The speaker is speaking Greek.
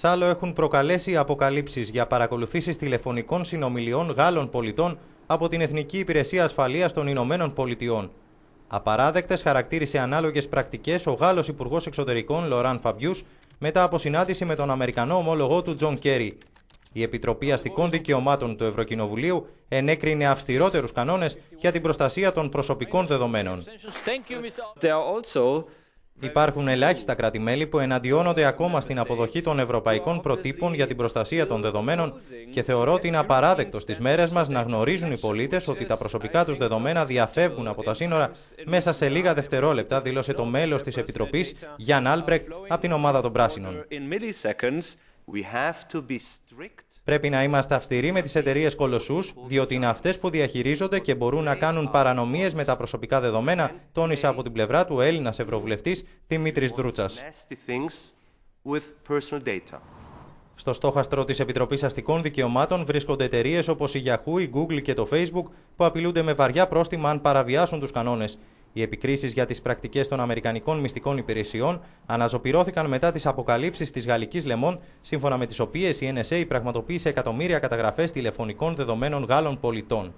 Άλλο έχουν προκαλέσει αποκαλύψεις για παρακολουθήσεις τηλεφωνικών συνομιλιών Γάλλων πολιτών από την Εθνική Υπηρεσία Ασφαλείας των Ηνωμένων Πολιτειών. Απαράδεκτες χαρακτήρισε ανάλογες πρακτικές ο Γάλλος Υπουργός Εξωτερικών Λοράν Φαμπιούς μετά από συνάντηση με τον Αμερικανό ομόλογό του Τζον Κέρι. Η Επιτροπή Αστικών Δικαιωμάτων του Ευρωκοινοβουλίου ενέκρινε αυστηρότερους κανόνες για την προστασία των προσωπικών δεδομένων. Υπάρχουν ελάχιστα κράτη-μέλη που εναντιώνονται ακόμα στην αποδοχή των ευρωπαϊκών προτύπων για την προστασία των δεδομένων και θεωρώ ότι είναι απαράδεκτο στις μέρες μας να γνωρίζουν οι πολίτες ότι τα προσωπικά τους δεδομένα διαφεύγουν από τα σύνορα μέσα σε λίγα δευτερόλεπτα, δήλωσε το μέλος της Επιτροπής Γιάνν Άλμπρεκτ από την ομάδα των Πράσινων. Πρέπει να είμαστε αυστηροί με τις εταιρείες κολοσσούς, διότι είναι αυτές που διαχειρίζονται και μπορούν να κάνουν παρανομίες με τα προσωπικά δεδομένα, τόνισε από την πλευρά του Έλληνας Ευρωβουλευτής Δημήτρης Δρούτσας. Στο στόχαστρο της Επιτροπής Αστικών Δικαιωμάτων βρίσκονται εταιρείες όπως η Yahoo, η Google και το Facebook που απειλούνται με βαριά πρόστιμα αν παραβιάσουν τους κανόνες. Οι επικρίσεις για τις πρακτικές των Αμερικανικών μυστικών υπηρεσιών αναζωπυρώθηκαν μετά τις αποκαλύψεις της Γαλλικής Λεμόν, σύμφωνα με τις οποίες η NSA πραγματοποίησε εκατομμύρια καταγραφές τηλεφωνικών δεδομένων Γάλλων πολιτών.